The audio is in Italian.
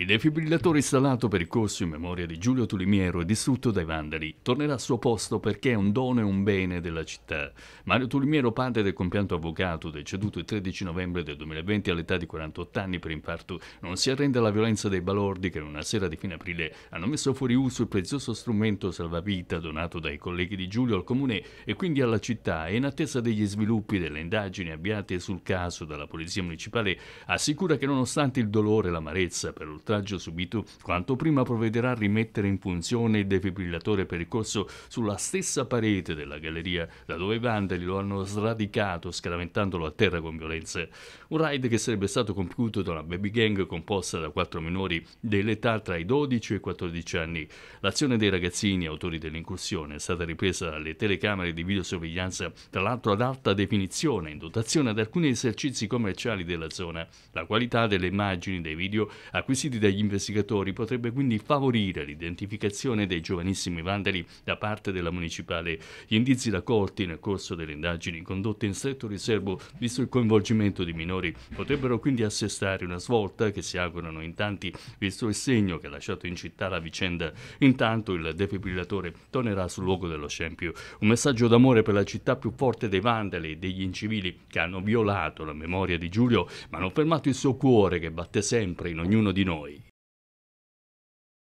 Il defibrillatore installato per il corso in memoria di Giulio Tulimiero e distrutto dai vandali tornerà al suo posto perché è un dono e un bene della città. Mario Tulimiero, padre del compianto avvocato, deceduto il 13 novembre del 2020 all'età di 48 anni per infarto, non si arrende alla violenza dei balordi che in una sera di fine aprile hanno messo fuori uso il prezioso strumento salvavita donato dai colleghi di Giulio al comune e quindi alla città e in attesa degli sviluppi delle indagini avviate sul caso dalla Polizia Municipale assicura che nonostante il dolore e l'amarezza per l'ultimo oltraggio subito, quanto prima provvederà a rimettere in funzione il defibrillatore percorso sulla stessa parete della galleria, da dove i vandali lo hanno sradicato, scaraventandolo a terra con violenza. Un raid che sarebbe stato compiuto da una baby gang composta da quattro minori dell'età tra i 12 e i 14 anni. L'azione dei ragazzini, autori dell'incursione, è stata ripresa dalle telecamere di videosorveglianza, tra l'altro ad alta definizione, in dotazione ad alcuni esercizi commerciali della zona. La qualità delle immagini dei video acquisiti studi dagli investigatori potrebbe quindi favorire l'identificazione dei giovanissimi vandali da parte della municipale. Gli indizi raccolti nel corso delle indagini condotte in stretto riservo, visto il coinvolgimento di minori, potrebbero quindi assestare una svolta che si augurano in tanti, visto il segno che ha lasciato in città la vicenda. Intanto il defibrillatore tornerà sul luogo dello scempio. Un messaggio d'amore per la città più forte dei vandali e degli incivili che hanno violato la memoria di Giulio, ma hanno fermato il suo cuore che batte sempre in ognuno di noi.